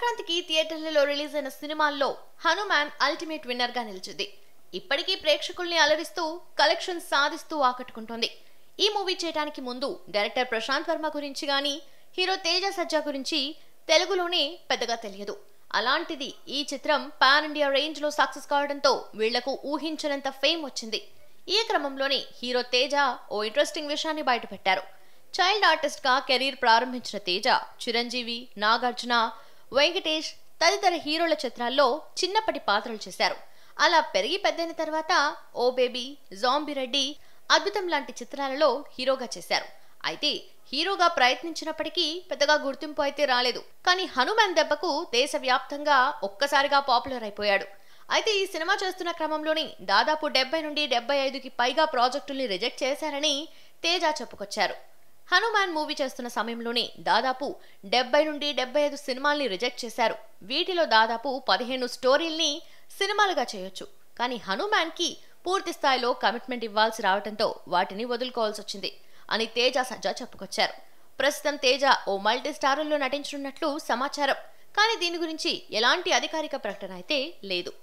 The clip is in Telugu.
సంక్రాంతికి థియేటర్లలో రిలీజ్ అయిన సినిమాల్లో హనుమాన్ అల్టిమేట్ విన్నర్ గా నిలిచింది ఇప్పటికీ ప్రేక్షకుల్ని అలరిస్తూ కలెక్షన్ సాధిస్తూ ఆకట్టుకుంటోంది ఈ మూవీ చేయడానికి ముందు డైరెక్టర్ ప్రశాంత్ వర్మ గురించి గానీ హీరో తేజ సజ్జా గురించి తెలుగులోనే పెద్దగా తెలియదు అలాంటిది ఈ చిత్రం పాన్ ఇండియా రేంజ్ లో సక్సెస్ కావడంతో వీళ్లకు ఊహించినంత ఫేమ్ వచ్చింది ఈ క్రమంలోనే హీరో తేజ ఓ ఇంట్రెస్టింగ్ విషయాన్ని బయటపెట్టారు చైల్డ్ ఆర్టిస్ట్గా కెరీర్ ప్రారంభించిన తేజ చిరంజీవి నాగార్జున వెంకటేష్ తదితర హీరోల చిత్రాల్లో చిన్నప్పటి పాత్రలు చేశారు అలా పెరిగి పెద్దయిన తర్వాత ఓ బేబీ జాంబీ రెడ్డి అద్భుతం లాంటి చిత్రాలలో హీరోగా చేశారు అయితే హీరోగా ప్రయత్నించినప్పటికీ పెద్దగా గుర్తింపు అయితే రాలేదు కానీ హనుమాన్ దెబ్బకు దేశవ్యాప్తంగా ఒక్కసారిగా పాపులర్ అయిపోయాడు అయితే ఈ సినిమా చేస్తున్న క్రమంలోని దాదాపు డెబ్బై నుండి డెబ్బై ఐదుకి పైగా ప్రాజెక్టుల్ని రిజెక్ట్ చేశారని తేజ చెప్పుకొచ్చారు హనుమాన్ మూవీ చేస్తున్న సమయంలోనే దాదాపు డెబ్బై నుండి డెబ్బై ఐదు సినిమాల్ని రిజెక్ట్ చేశారు వీటిలో దాదాపు పదిహేను స్టోరీల్ని సినిమాలుగా చేయొచ్చు కానీ హనుమాన్కి పూర్తి స్థాయిలో కమిట్మెంట్ ఇవ్వాల్సి రావడంతో వాటిని వదులుకోవాల్సి వచ్చింది అని తేజ సజ్జా చెప్పుకొచ్చారు ప్రస్తుతం తేజ ఓ మల్టీ స్టారుల్లో నటించనున్నట్లు సమాచారం కానీ దీని గురించి ఎలాంటి అధికారిక ప్రకటన అయితే లేదు